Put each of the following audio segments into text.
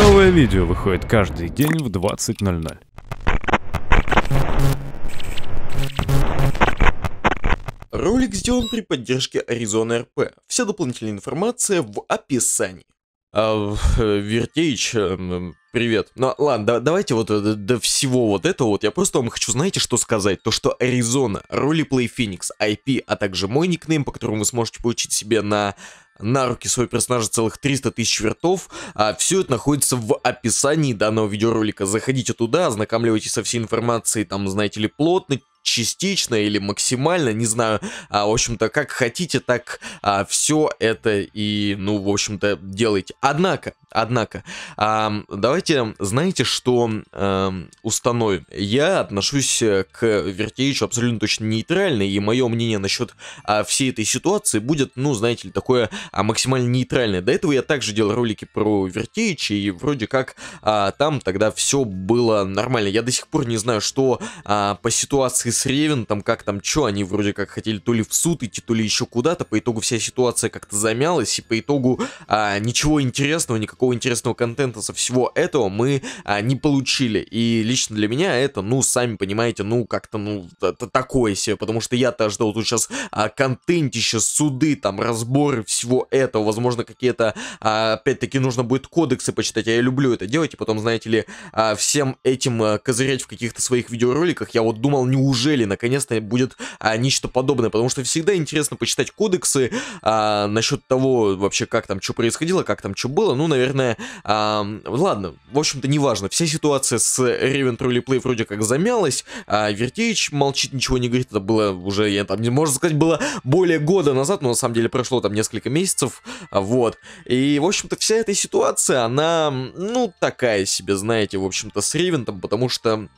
Новое видео выходит каждый день в 20.00. Ролик сделан при поддержке Arizona RP. Вся дополнительная информация в описании. А, э, Вертеич, э, привет. Ну ладно, да, давайте вот э, до, до всего вот этого вот, я просто вам хочу, знаете, что сказать? То, что Arizona, Roleplay Phoenix IP, а также мой никнейм, по которому вы сможете получить себе на на руки своего персонажа целых 300 тысяч вертов. А все это находится в описании данного видеоролика. Заходите туда, ознакомливайтесь со всей информацией, там, знаете ли, плотно, частично или максимально, не знаю, а, в общем-то, как хотите, так а, все это и, ну, в общем-то, делайте. Однако, Однако, давайте, знаете, что эм, установим. Я отношусь э, к Вертеичу абсолютно точно нейтрально, и мое мнение насчет а, всей этой ситуации будет, ну, знаете ли, такое а, максимально нейтральное. До этого я также делал ролики про Вертеича, и вроде как а, там тогда все было нормально. Я до сих пор не знаю, что по ситуации с Ревен, там как там, что, они вроде как хотели то ли в суд идти, то ли еще куда-то. По итогу вся ситуация как-то замялась, и по итогу ничего интересного, никакого никакого интересного контента со всего этого мы а, не получили. И лично для меня это, ну, сами понимаете, ну, как-то, ну, такое себе, потому что я-то ждал тут сейчас а, контентище, суды, там, разборы всего этого, возможно, какие-то, а, опять-таки, нужно будет кодексы почитать, а я люблю это делать, и потом, знаете ли, а, всем этим а, козырять в каких-то своих видеороликах, я вот думал, неужели, наконец-то будет а, нечто подобное, потому что всегда интересно почитать кодексы а, насчет того, вообще, как там, что происходило, как там, что было, ну, наверное, наверное... А, ладно, в общем-то, неважно. Вся ситуация с Raven True Play вроде как замялась, а Вертевич молчит, ничего не говорит. Это было уже, я там, не можно сказать, было более года назад, но на самом деле прошло там несколько месяцев, вот. И, в общем-то, вся эта ситуация, она, ну, такая себе, знаете, в общем-то, с Ривентом, потому что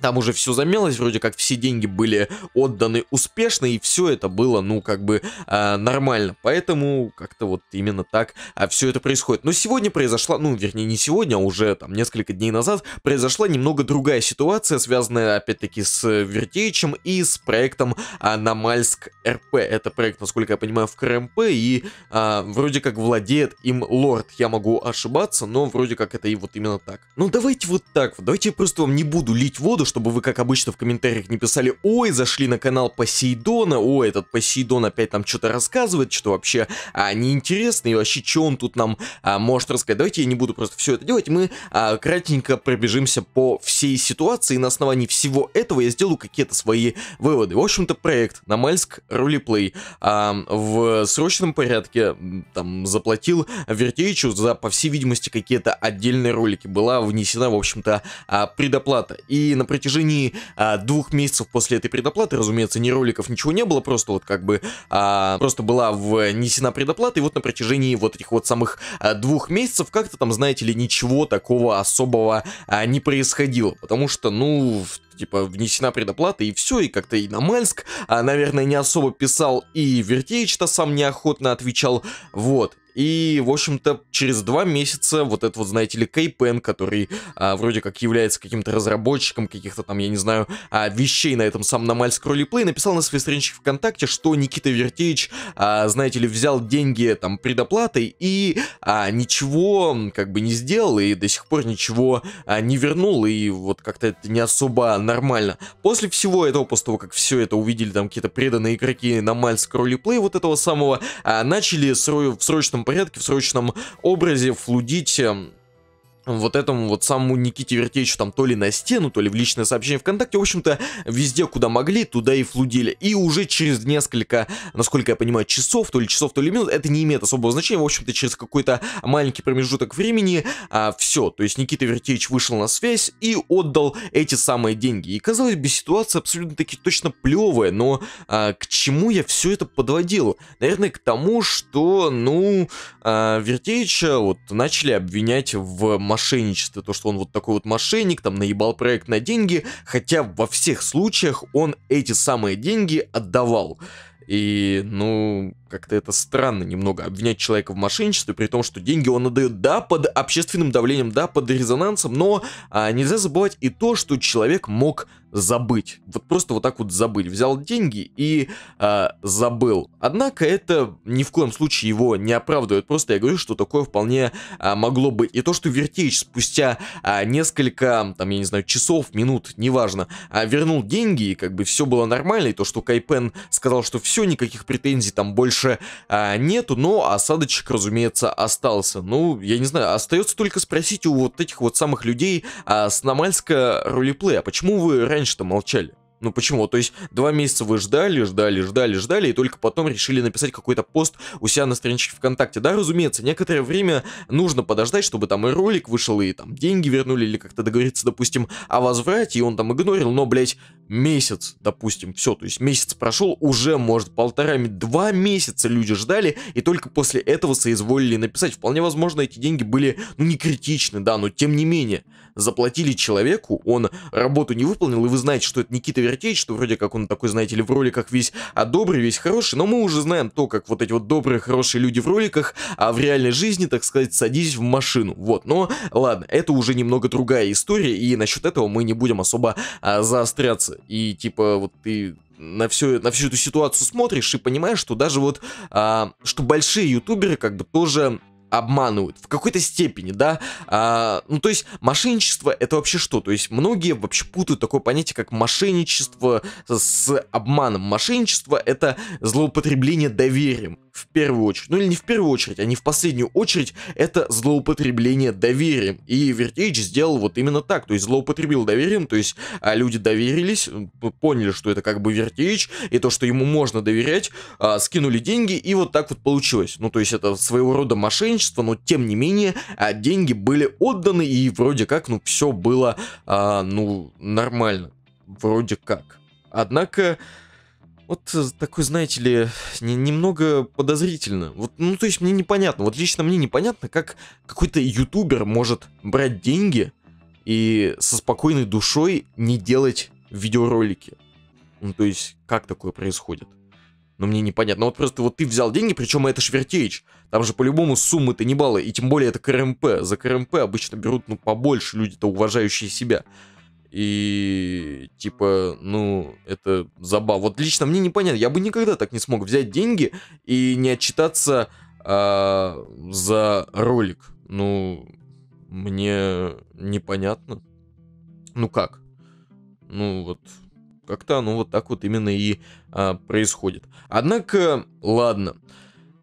там уже все замялось, вроде как все деньги были отданы успешно, и все это было, ну, как бы э, нормально. Поэтому как-то вот именно так э, а, все это происходит. Но сегодня произошла, ну, вернее, не сегодня, а уже там несколько дней назад произошла немного другая ситуация, связанная, опять-таки, с Вертеичем и с проектом э, Намальск РП. Это проект, насколько я понимаю, в КРМП, и э, вроде как владеет им лорд. Я могу ошибаться, но вроде как это и вот именно так. Ну, давайте вот так вот, давайте я просто вам не буду лить воду, чтобы вы, как обычно, в комментариях не писали «Ой, зашли на канал Посейдона, ой, этот Посейдон опять там что-то рассказывает, что вообще а, неинтересно, и вообще, что он тут нам а, может рассказать». Давайте я не буду просто все это делать, мы а, кратенько пробежимся по всей ситуации, и на основании всего этого я сделаю какие-то свои выводы. В общем-то, проект Намальск Рулиплей а, в срочном порядке там заплатил Вертеичу за, по всей видимости, какие-то отдельные ролики. Была внесена, в общем-то, а, предоплата. И, например, протяжении а, двух месяцев после этой предоплаты, разумеется, ни роликов, ничего не было, просто вот как бы а, просто была внесена предоплата, и вот на протяжении вот этих вот самых а, двух месяцев как-то там, знаете ли, ничего такого особого а, не происходило, потому что, ну, типа, внесена предоплата и все, и как-то и Намальск, а, наверное, не особо писал, и Вертеич-то сам неохотно отвечал, вот. И, в общем-то, через два месяца вот этот вот, знаете ли, Кейпен, который а, вроде как является каким-то разработчиком каких-то там, я не знаю, а, вещей на этом самом на Мальск написал на своей страничке ВКонтакте, что Никита Вертеевич, а, знаете ли, взял деньги там предоплатой и а, ничего как бы не сделал и до сих пор ничего а, не вернул и вот как-то это не особо нормально. После всего этого, после того, как все это увидели там какие-то преданные игроки на Мальск вот этого самого, а, начали в срочном порядке, в срочном образе флудить вот этому вот самому Никите Вертеевичу там то ли на стену, то ли в личное сообщение ВКонтакте, в общем-то, везде, куда могли, туда и флудили. И уже через несколько, насколько я понимаю, часов, то ли часов, то ли минут, это не имеет особого значения, в общем-то, через какой-то маленький промежуток времени, а, все, то есть Никита Вертеевич вышел на связь и отдал эти самые деньги. И, казалось бы, ситуация абсолютно-таки точно плевая, но а, к чему я все это подводил? Наверное, к тому, что, ну, а, Вертеевича вот начали обвинять в мошенничестве, то, что он вот такой вот мошенник, там, наебал проект на деньги, хотя во всех случаях он эти самые деньги отдавал. И, ну, как-то это странно немного, обвинять человека в мошенничестве, при том, что деньги он отдает, да, под общественным давлением, да, под резонансом, но а, нельзя забывать и то, что человек мог забыть. Вот просто вот так вот забыть. Взял деньги и э, забыл. Однако это ни в коем случае его не оправдывает. Просто я говорю, что такое вполне э, могло быть. И то, что вертеич спустя э, несколько, там, я не знаю, часов, минут, неважно, э, вернул деньги, и как бы все было нормально. И то, что Кайпен сказал, что все, никаких претензий там больше э, нету, но осадочек, разумеется, остался. Ну, я не знаю, остается только спросить у вот этих вот самых людей э, с Намальска ролеплея, почему вы раньше раньше-то молчали? Ну почему? То есть два месяца вы ждали, ждали, ждали, ждали, и только потом решили написать какой-то пост у себя на страничке ВКонтакте. Да, разумеется, некоторое время нужно подождать, чтобы там и ролик вышел, и там деньги вернули, или как-то договориться, допустим, о возврате, и он там игнорил, но, блядь, месяц, допустим, все, то есть месяц прошел, уже, может, полтора, два месяца люди ждали, и только после этого соизволили написать. Вполне возможно, эти деньги были, ну, не критичны, да, но тем не менее, заплатили человеку, он работу не выполнил, и вы знаете, что это Никита вертеть, что вроде как он такой, знаете ли, в роликах весь а добрый, весь хороший, но мы уже знаем то, как вот эти вот добрые, хорошие люди в роликах, а в реальной жизни, так сказать, садись в машину. Вот, но ладно, это уже немного другая история, и насчет этого мы не будем особо а, заостряться. И типа вот ты на всю, на всю эту ситуацию смотришь и понимаешь, что даже вот, а, что большие ютуберы как бы тоже обманывают в какой-то степени, да. А, ну, то есть, мошенничество это вообще что? То есть, многие вообще путают такое понятие, как мошенничество с обманом. Мошенничество это злоупотребление доверием в первую очередь, ну или не в первую очередь, а не в последнюю очередь, это злоупотребление доверием. И Вертич сделал вот именно так, то есть злоупотребил доверием, то есть а, люди доверились, поняли, что это как бы Вертич, и то, что ему можно доверять, а, скинули деньги, и вот так вот получилось. Ну то есть это своего рода мошенничество, но тем не менее, а, деньги были отданы, и вроде как, ну все было, а, ну нормально, вроде как. Однако вот э, такой, знаете ли, не, немного подозрительно. Вот, ну, то есть мне непонятно, вот лично мне непонятно, как какой-то ютубер может брать деньги и со спокойной душой не делать видеоролики. Ну, то есть, как такое происходит? Ну, мне непонятно. Вот просто вот ты взял деньги, причем это Швертеич. Там же по-любому суммы-то не баллы, и тем более это КРМП. За КРМП обычно берут, ну, побольше люди-то, уважающие себя. И Типа, ну, это забава. Вот лично мне непонятно, я бы никогда так не смог взять деньги и не отчитаться э, за ролик. Ну, мне непонятно. Ну как? Ну вот, как-то оно вот так вот именно и э, происходит. Однако, ладно. Э,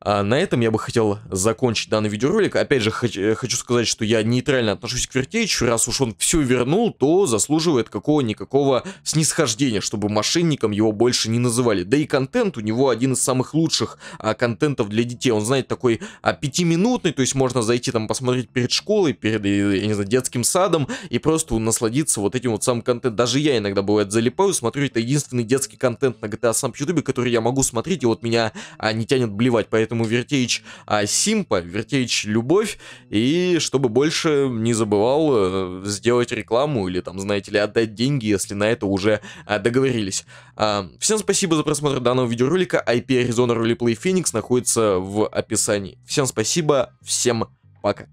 а на этом я бы хотел закончить данный видеоролик. Опять же, э, хочу сказать, что я нейтрально отношусь к Вертечу. Раз уж он все вернул, то заслуживает какого-никакого снисхождения, чтобы мошенником его больше не называли. Да и контент у него один из самых лучших а, контентов для детей. Он, знаете, такой а, пятиминутный, то есть можно зайти там посмотреть перед школой, перед, э, я не знаю, детским садом и просто насладиться вот этим вот самым контентом. Даже я иногда бывает залипаю, смотрю, это единственный детский контент на GTA сам YouTube, который я могу смотреть, и вот меня а, не тянет блевать, поэтому поэтому Вертеич а, Симпа, Вертеич Любовь, и чтобы больше не забывал э, сделать рекламу или там, знаете ли, отдать деньги, если на это уже а, договорились. А, всем спасибо за просмотр данного видеоролика. IP Arizona Roleplay Phoenix находится в описании. Всем спасибо, всем пока.